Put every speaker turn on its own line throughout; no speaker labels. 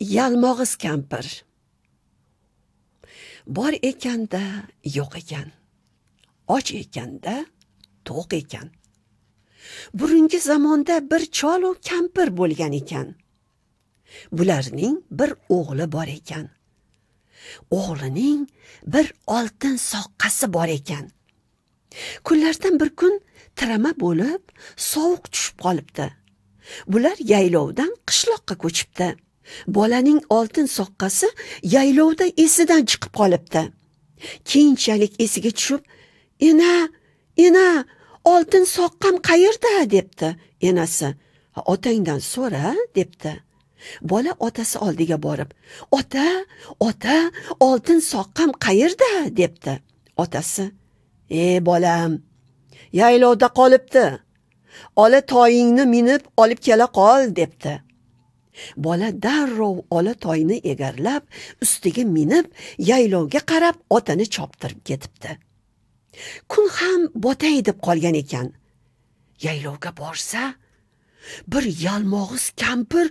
yalmog'iz kampir bor ekanda yo'q ekan och ekanda to'q ekan burungi zamonda bir cholu kampir bo'lgan ekan bularning bir o'g'li bor ekan o'g'lining bir oltin soqqasi bor ekan kunlardan bir kun tirama bo'lib sovuq tushib qolibdi bular yaylovdan qishloqqa ko'chibdi bolaning oltin soqqasi yaylovda esidan chiqib qolibdi keyinchalik esiga tushib ena ena oltin soqqam qayerda debdi enasi otangdan so'ra debdi bola otasi oldiga borib ota ota oltin soqqam qayerda debdi otasi e bolam yaylovda qolibdi ola toyingni minib olib kela qol debdi bola darrov ola toyni egarlab ustiga minib yaylovga qarab otini choptirib ketibdi kun ham botay deb qolgan ekan yaylovga borsa bir yalmog'iz kampir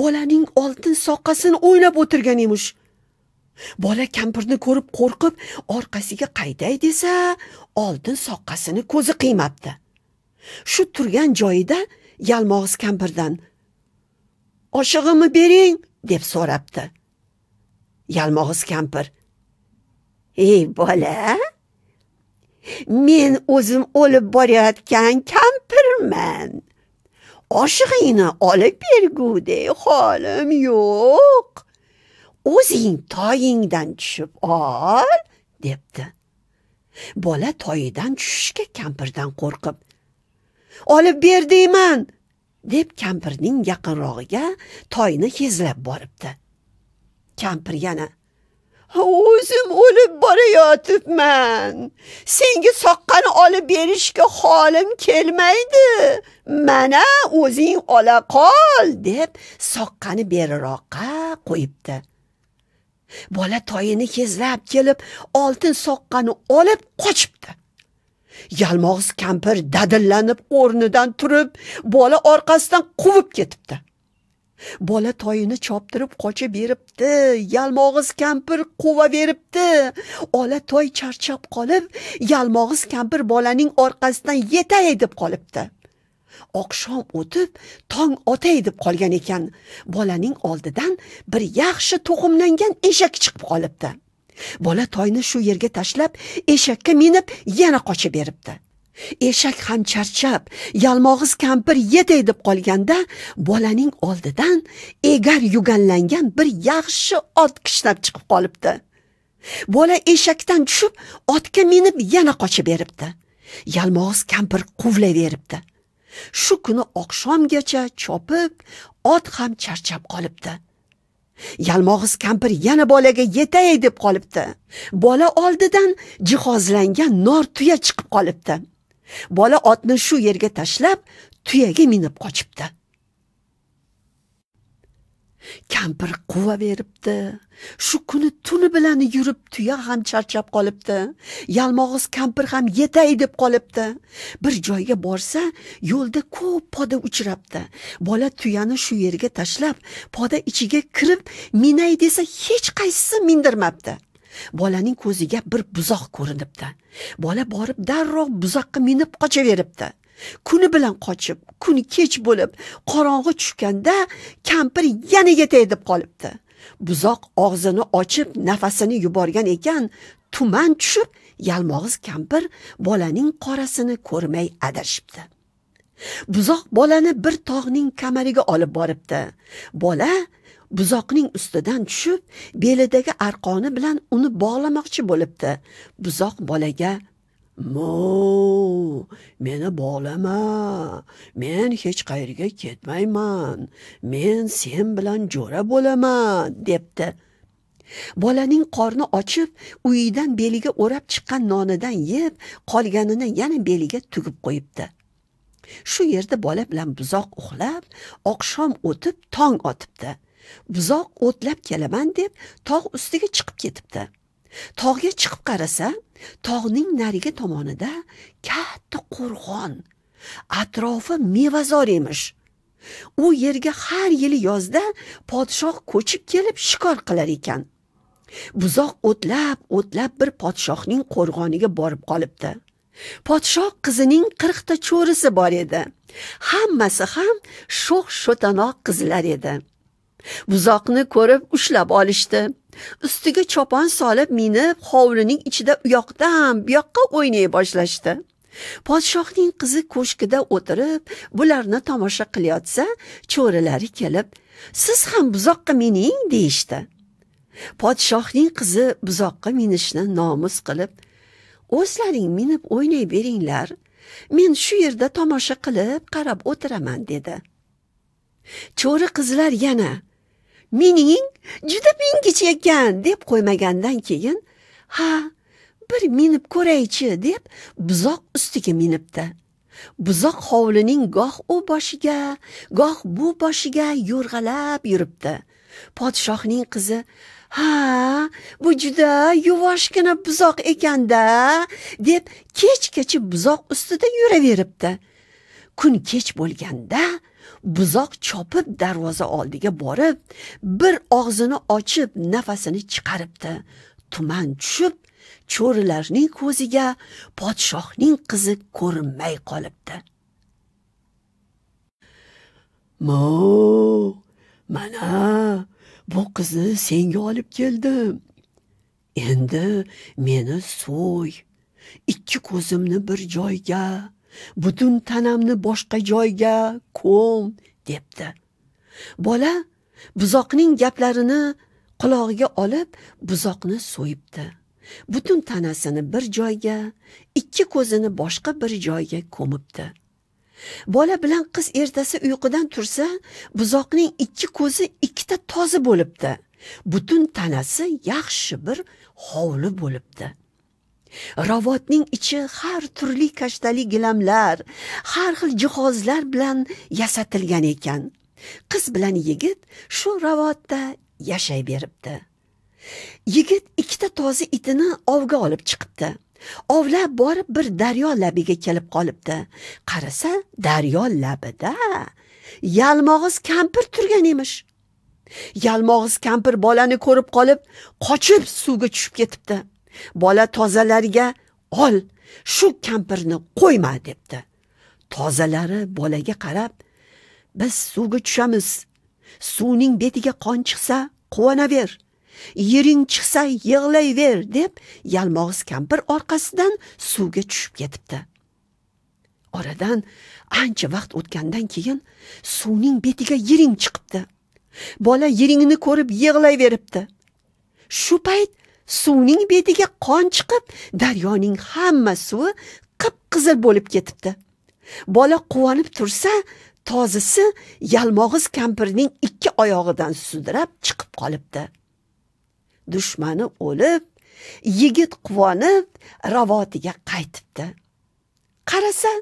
bolaning oltin soqqasini o'ylab o'tirgan emish bola kampirni ko'rib qo'rqib orqasiga qaytay desa oltin soqqasini ko'zi qiymabdi shu turgan joyida yalmog'iz kampirdan oshig'imni bering deb so'rabdi yalmog'iz kampir ey bola men o'zim o'lib borayotgan kampirman oshig'ingni olib bergudek holim yo'q o'zing toyingdan tushib ol debdi bola toyidan tushishga kampirdan qo'rqib olib ber deyman deb kampirning yaqinrog'iga toyni hezlab boribdi kampir yana o'zim o'lib borayotibman senga soqqani olib berishga holim kelmaydi mana o'zing ola qol deb soqqani beriroqqa qo'yibdi bola toyini kezlab kelib oltin soqqani olib qochibdi yalmog'iz kampir dadillanib o'rnidan turib bola orqasidan quvib ketibdi bola toyini choptirib qochib beribdi yalmog'iz kampir quvaveribdi ola toy charchab qolib yalmog'iz kampir bolaning orqasidan yetay deb qolibdi oqshom o'tib tong otay deb qolgan ekan bolaning oldidan bir yaxshi to'qimlangan eshak chiqib qolibdi bola toyni shu yerga tashlab eshakka minib yana qochib beribdi eshak ham charchab yalmog'iz kampir yeday deb qolganda bolaning oldidan egar yuganlangan bir yaxshi ot kishnab chiqib qolibdi bola eshakdan tushib otga minib yana qochib beribdi yalmog'iz kampir quvlayveribdi shu kuni oqshomgacha chopib ot ham charchab qolibdi yalmog'iz kampir yana bolaga yetay deb qolibdi bola oldidan jihozlangan nor tuya chiqib qolibdi bola otni shu yerga tashlab tuyaga minib qochibdi kampir quva beribdi shu kuni tuni bilan yurib tuya ham charchab qolibdi yalmog'iz kampir ham yetay deb qolibdi bir joyga borsa yo'lda ko'p poda uchrabdi bola tuyani shu yerga tashlab poda ichiga kirib minay desa hech qaysisi mindirmabdi bolaning ko'ziga bir buzoq ko'rinibdi bola borib darrov buzoqqa minib qochaveribdi kuni bilan qochib kuni kech bo'lib qorong'i tushganda kampir yana yetay deb qolibdi buzoq og'zini ochib nafasini yuborgan ekan tuman tushib yalmog'iz kampir bolaning qorasini ko'rmay adashibdi buzoq bolani bir tog'ning kamariga olib boribdi bola buzoqning ustidan tushib belidagi arqoni bilan uni bog'lamoqchi bo'libdi buzoq bolaga mo meni bog'lama men hech qayerga ketmayman men sen bilan jo'ra bo'laman debdi bolaning qorni ochib uyidan beliga o'rab chiqqan nonidan yeb qolganini yana beliga tugib qo'yibdi shu yerda bola bilan buzoq uxlab oqshom o'tib tong otibdi buzoq o'tlab kelaman deb tog' ustiga chiqib ketibdi tog'ga chiqib qarasa tog'ning narigi tomonida katta qo'rg'on atrofi mevazor emish u yerga har yili yozda podshoh ko'chib kelib shikor qilar ekan buzoq o'tlab o'tlab bir podshohning qo'rg'oniga borib qolibdi podshoh qizining qirqta cho'risi bor edi hammasi ham sho'x sho'tanoq qizlar edi buzoqni ko'rib ushlab olishdi ustiga chopon solib minib hovlining ichida u yoqdan bu yoqqa o'ynay boshlashdi podshohning qizi ko'shkida o'tirib bularni tomosha qilayotsa cho'rilari kelib siz ham buzoqqa mining deyishdi podshohning qizi buzoqqa minishni nomus qilib o'zlaring minib o'ynay beringlar men shu yerda tomosha qilib qarab o'tiraman dedi cho'ri qizlar yana mening juda mingich ekan deb qo'ymagandan keyin ha bir minib ko'raychi deb buzoq ustiga minibdi buzoq hovlining goh u boshiga goh bu boshiga yo'rg'alab yuribdi podshohning qizi ha bu juda yuvoshgina buzoq ekanda deb kechgacha buzoq ustida yuraveribdi kun kech bo'lganda buzoq chopib darvoza oldiga borib bir og'zini ochib nafasini chiqaribdi tuman tushib cho'rilarning ko'ziga podshohning qizi ko'rinmay qolibdi mo mana bu qizni senga olib keldim endi meni so'y ikki ko'zimni bir joyga butun tanamni boshqa joyga ko'm debdi bola buzoqning gaplarini qulog'iga olib buzoqni so'yibdi butun tanasini bir joyga ikki ko'zini boshqa bir joyga ko'mibdi bola bilan qiz ertasi uyqudan tursa buzoqning ikki ko'zi ikkita toza bo'libdi butun tanasi yaxshi bir hovli bo'libdi ravotning ichi har turli kashtali gilamlar har xil jihozlar bilan yasatilgan ekan qiz bilan yigit shu ravotda yashay beribdi yigit ikkita toza itini ovga olib chiqibdi ovlab borib bir daryo labiga kelib qolibdi qarasa daryo labida yalmog'iz kampir turgan emish yalmog'iz kampir bolani ko'rib qolib qochib suvga tushib ketibdi bola tozalariga ol shu kampirni qo'yma debdi tozalari bolaga qarab biz suvga tushamiz suvning betiga qon chiqsa quvonaver yering chiqsa yig'layver deb yalmog'iz kampir orqasidan suvga tushib ketibdi oradan ancha vaqt o'tgandan keyin suvning betiga yiring chiqibdi bola yiringini ko'rib yig'layveribdi shu payt suvning betiga qon chiqib daryoning hamma suvi qip qizil bo'lib ketibdi bola quvonib tursa tozisi yalmog'iz kampirning ikki oyog'idan sudrab chiqib qolibdi dushmani o'lib yigit quvonib ravotiga qaytibdi qarasa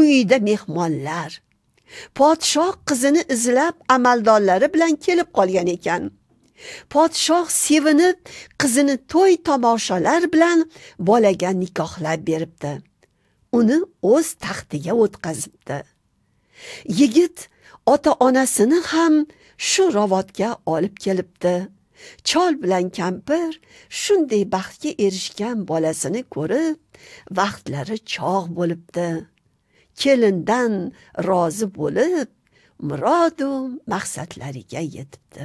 uyida mehmonlar podshoh qizini izlab amaldorlari bilan kelib qolgan ekan podshoh sevinib qizini to'y tomoshalar bilan bolaga nikohlab beribdi uni o'z taxtiga o'tkazibdi yigit ota onasini ham shu ravodga olib kelibdi chol bilan kampir shunday baxtga erishgan bolasini ko'rib vaqtlari chog' bo'libdi kelindan rozi bo'lib murodu maqsadlariga yetibdi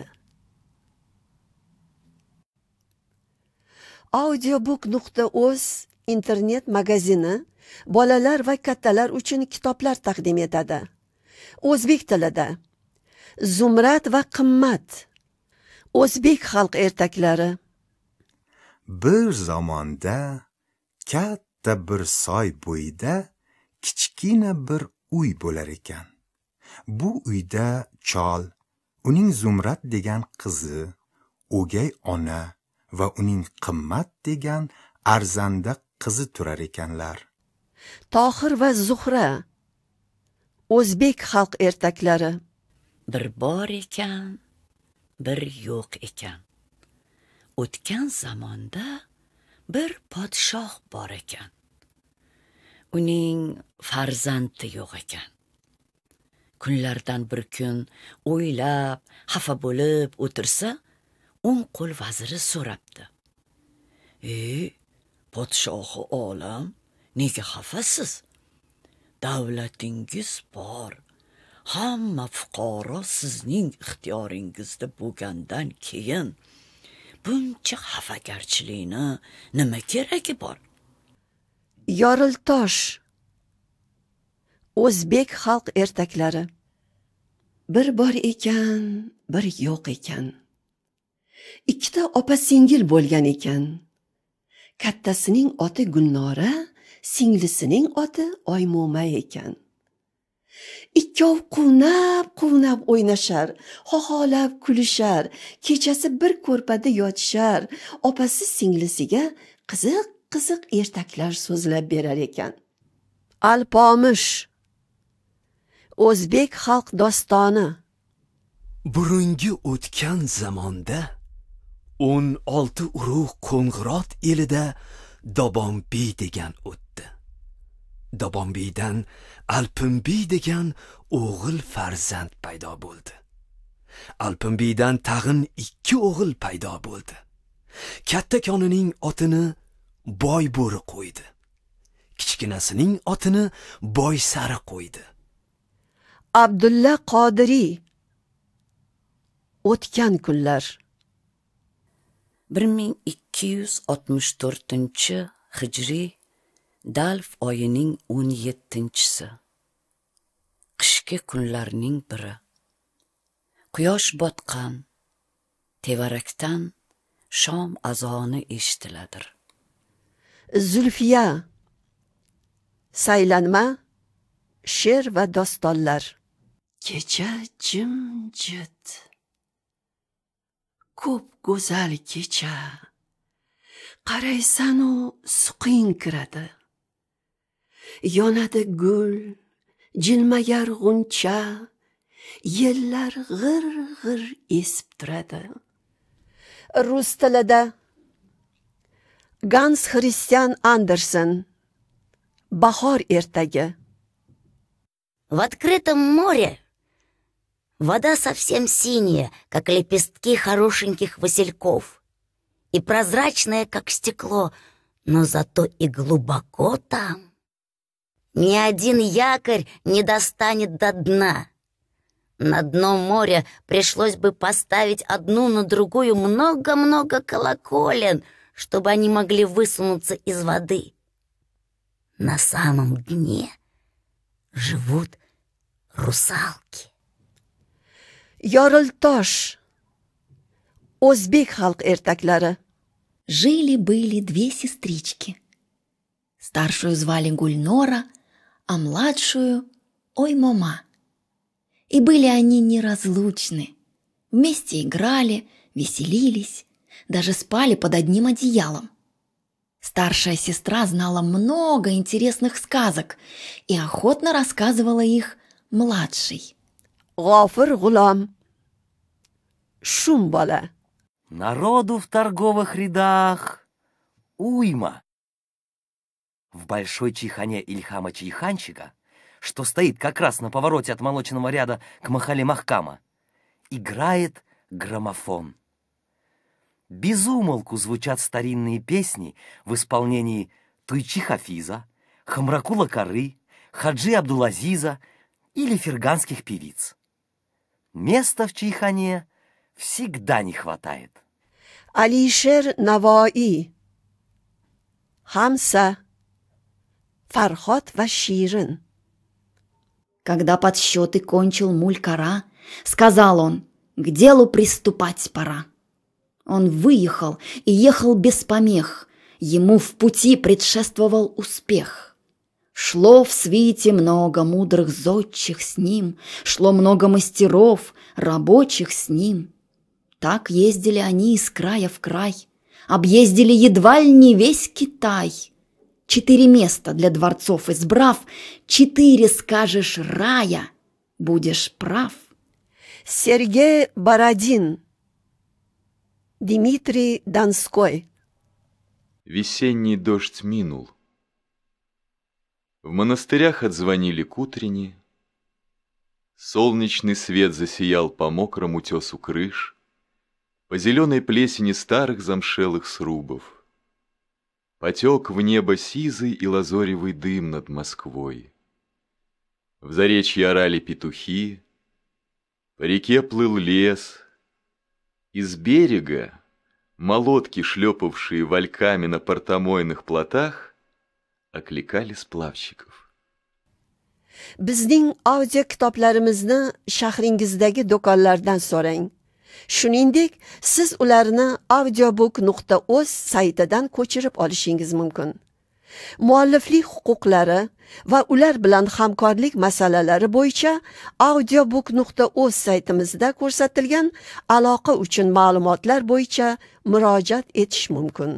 audiobook nuqta internet magazini bolalar va kattalar uchun kitoblar taqdim etadi o'zbek tilida zumrat va qimmat o'zbek xalq ertaklari
bir zamonda katta bir soy bo'yida kichkina bir uy bo'lar ekan bu uyda chol uning zumrat degan qizi o'gay ona va uning qimmat degan arzanda qizi turar ekanlar
tohir va zuhra o'zbek xalq ertaklari
bir
bor ekan bir yo'q ekan o'tgan zamonda bir podshoh bor ekan uning farzandi yo'q ekan kunlardan bir kun o'ylab xafa bo'lib o'tirsa o'ng qo'l vaziri so'rabdi e podshohi olam nega xafasiz davlatingiz bor hamma fuqaro sizning ixtiyoringizda bo'lgandan keyin buncha xafagarchilikni nima keragi bor
yoriltosh o'zbek xalq ertaklari bir bor ekan bir yo'q ekan ikkita opa singil bo'lgan ekan kattasining oti gulnora singlisining oti oymo'may ekan ikkov quvnab quvnab o'ynashar xoholab kulishar kechasi bir ko'rpada yotishar opasi singlisiga qiziq qiziq ertaklar so'zlab berar ekan alpomish o'zbek xalq dostoni burungi o'tgan zamonda o'n olti urug' qo'ng'irot elida
dobombiy degan o'tdi dobombiydan alpinbiy degan o'g'il farzand paydo bo'ldi alpinbiydan tag'in ikki o'g'il paydo bo'ldi kattakonining otini boy bo'ri qo'ydi kichkinasining otini boy sari qo'ydi abdulla
qodiriy o'tgan kunlar 1264
hijriy dalv oyining 17-si. Qishki kunlarning biri. Quyosh botqan tevarakdan shom azoni eshitiladir.
Zulfiya saylanma she'r va dostonlar. Kecha jimjit ko'p go'zal kecha qaraysanu suqing kiradi yonadi gul jilmayar g'uncha yellar g'ir g'ir esib turadi rus tilida gans
xristian andersen bahor ertagi в открытом море Вода совсем синяя, как лепестки хорошеньких васильков, и прозрачная, как стекло, но зато и глубоко там. Ни один якорь не достанет до дна. На дно моря пришлось бы поставить одну на другую много-много колоколен, чтобы они могли высунуться из воды. На самом дне живут русалки yoriltosh o'zbek xalq ertaklari жили были две сестрички старшую звали гульнора а младшую ой мама и были они неразлучны вместе играли веселились даже спали под одним одеялом Старшая сестра знала много интересных сказок и охотно рассказывала их младшей. Ғофир Гулам.
Шумбала.
Народу в торговых рядах уйма. В большой чихане Ильхама Чайханчика, что стоит как раз на повороте от молочного ряда к махали Махкама, играет граммофон. Безумолку звучат старинные песни в исполнении Туйчи Хафиза, Хамракула Кары, Хаджи Абдулазиза или ферганских певиц. Места в чайхане всегда не хватает.
Алишер Наваи
Хамса Фархот Ваширин Когда подсчеты кончил Мулькара, сказал он, к делу приступать пора. Он выехал и ехал без помех, ему в пути предшествовал успех – Шло в свите много мудрых зодчих с ним, шло много мастеров, рабочих с ним. Так ездили они из края в край, объездили едва ли не весь Китай. Четыре места для дворцов избрав, четыре скажешь рая, будешь прав. Сергей Бородин
Дмитрий Донской
Весенний дождь минул – в монастырях отзвонили к утренне. Солнечный свет засиял по мокрому тесу крыш, по зеленой плесени старых замшелых срубов. Потек в небо сизый и лазоревый дым над Москвой. В заречье орали петухи, по реке плыл лес. Из берега молотки, шлепавшие вальками на портомойных плотах, окликали сплавщиков.
Bizning audio kitoblarimizni shahringizdagi do'konlardan so'rang. Shuningdek, siz ularni audiobook.uz saytidan ko'chirib olishingiz mumkin. Mualliflik huquqlari va ular bilan hamkorlik masalalari bo'yicha audiobook.uz saytimizda ko'rsatilgan aloqa uchun ma'lumotlar bo'yicha murojaat etish mumkin.